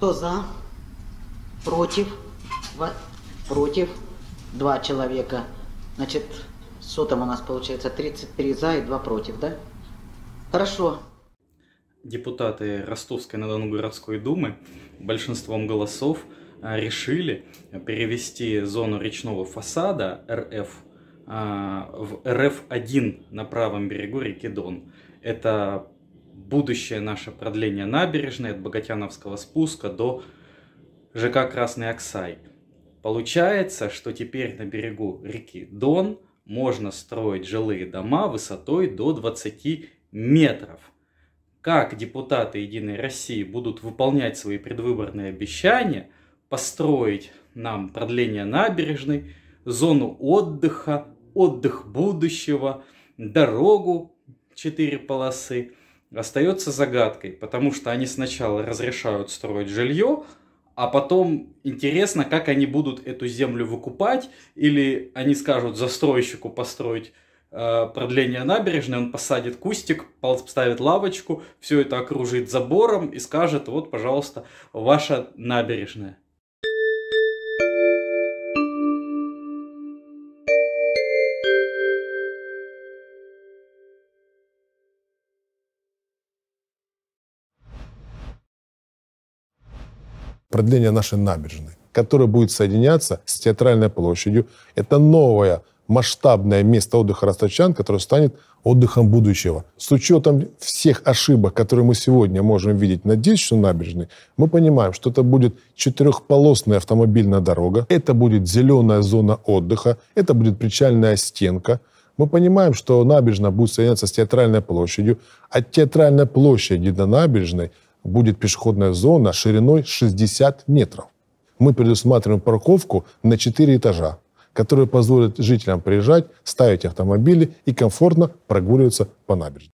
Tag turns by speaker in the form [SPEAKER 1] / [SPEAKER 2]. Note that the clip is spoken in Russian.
[SPEAKER 1] Кто за? Против? во, против? Два человека. Значит, что там у нас получается? 33 за и два против, да? Хорошо. Депутаты Ростовской-на-Дону городской думы большинством голосов а, решили перевести зону речного фасада РФ а, в РФ-1 на правом берегу реки Дон. Это будущее наше продление набережной от Богатяновского спуска до ЖК Красный Оксай. Получается, что теперь на берегу реки Дон можно строить жилые дома высотой до 20 метров. Как депутаты Единой России будут выполнять свои предвыборные обещания построить нам продление набережной, зону отдыха, отдых будущего, дорогу четыре полосы – остается загадкой, потому что они сначала разрешают строить жилье, а потом интересно, как они будут эту землю выкупать, или они скажут застройщику построить э, продление набережной, он посадит кустик, поставит лавочку, все это окружит забором и скажет, вот, пожалуйста, ваша набережная.
[SPEAKER 2] продление нашей набережной, которая будет соединяться с Театральной площадью. Это новое масштабное место отдыха росточан, которое станет отдыхом будущего. С учетом всех ошибок, которые мы сегодня можем видеть на Детичной набережной, мы понимаем, что это будет четырехполосная автомобильная дорога, это будет зеленая зона отдыха, это будет причальная стенка. Мы понимаем, что набережная будет соединяться с Театральной площадью. От Театральной площади до набережной – будет пешеходная зона шириной 60 метров. Мы предусматриваем парковку на 4 этажа, которая позволит жителям приезжать, ставить автомобили и комфортно прогуливаться по набережной.